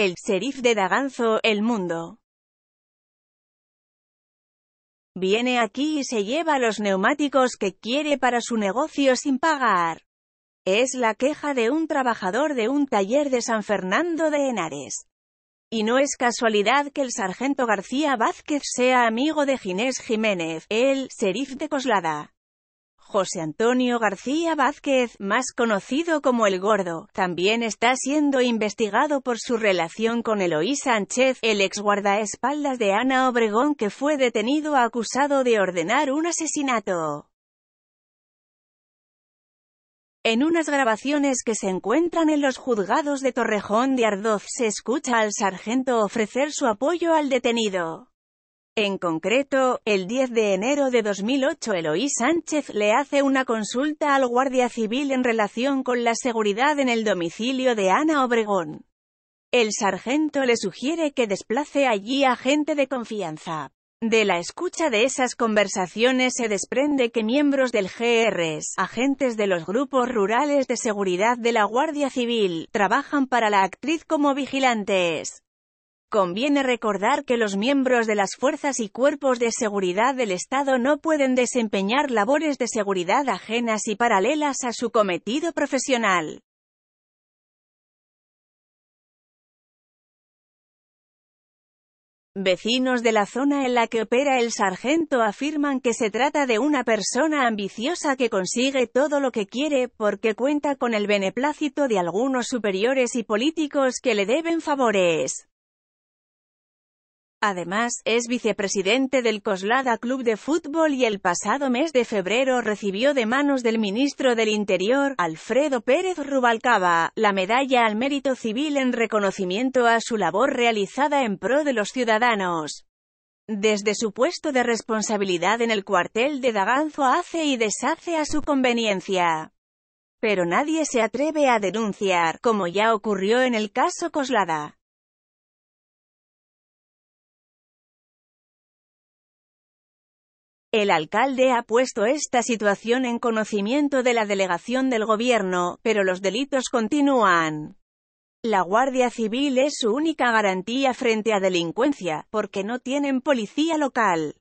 El serif de Daganzo, El Mundo. Viene aquí y se lleva los neumáticos que quiere para su negocio sin pagar. Es la queja de un trabajador de un taller de San Fernando de Henares. Y no es casualidad que el sargento García Vázquez sea amigo de Ginés Jiménez, el serif de Coslada. José Antonio García Vázquez, más conocido como El Gordo, también está siendo investigado por su relación con Eloí Sánchez, el ex guardaespaldas de Ana Obregón que fue detenido acusado de ordenar un asesinato. En unas grabaciones que se encuentran en los juzgados de Torrejón de Ardoz se escucha al sargento ofrecer su apoyo al detenido. En concreto, el 10 de enero de 2008 Eloís Sánchez le hace una consulta al Guardia Civil en relación con la seguridad en el domicilio de Ana Obregón. El sargento le sugiere que desplace allí a gente de confianza. De la escucha de esas conversaciones se desprende que miembros del GRS, agentes de los grupos rurales de seguridad de la Guardia Civil, trabajan para la actriz como vigilantes. Conviene recordar que los miembros de las fuerzas y cuerpos de seguridad del Estado no pueden desempeñar labores de seguridad ajenas y paralelas a su cometido profesional. Vecinos de la zona en la que opera el sargento afirman que se trata de una persona ambiciosa que consigue todo lo que quiere porque cuenta con el beneplácito de algunos superiores y políticos que le deben favores. Además, es vicepresidente del Coslada Club de Fútbol y el pasado mes de febrero recibió de manos del ministro del Interior, Alfredo Pérez Rubalcaba, la Medalla al Mérito Civil en reconocimiento a su labor realizada en pro de los ciudadanos. Desde su puesto de responsabilidad en el cuartel de Daganzo hace y deshace a su conveniencia. Pero nadie se atreve a denunciar, como ya ocurrió en el caso Coslada. El alcalde ha puesto esta situación en conocimiento de la delegación del gobierno, pero los delitos continúan. La Guardia Civil es su única garantía frente a delincuencia, porque no tienen policía local.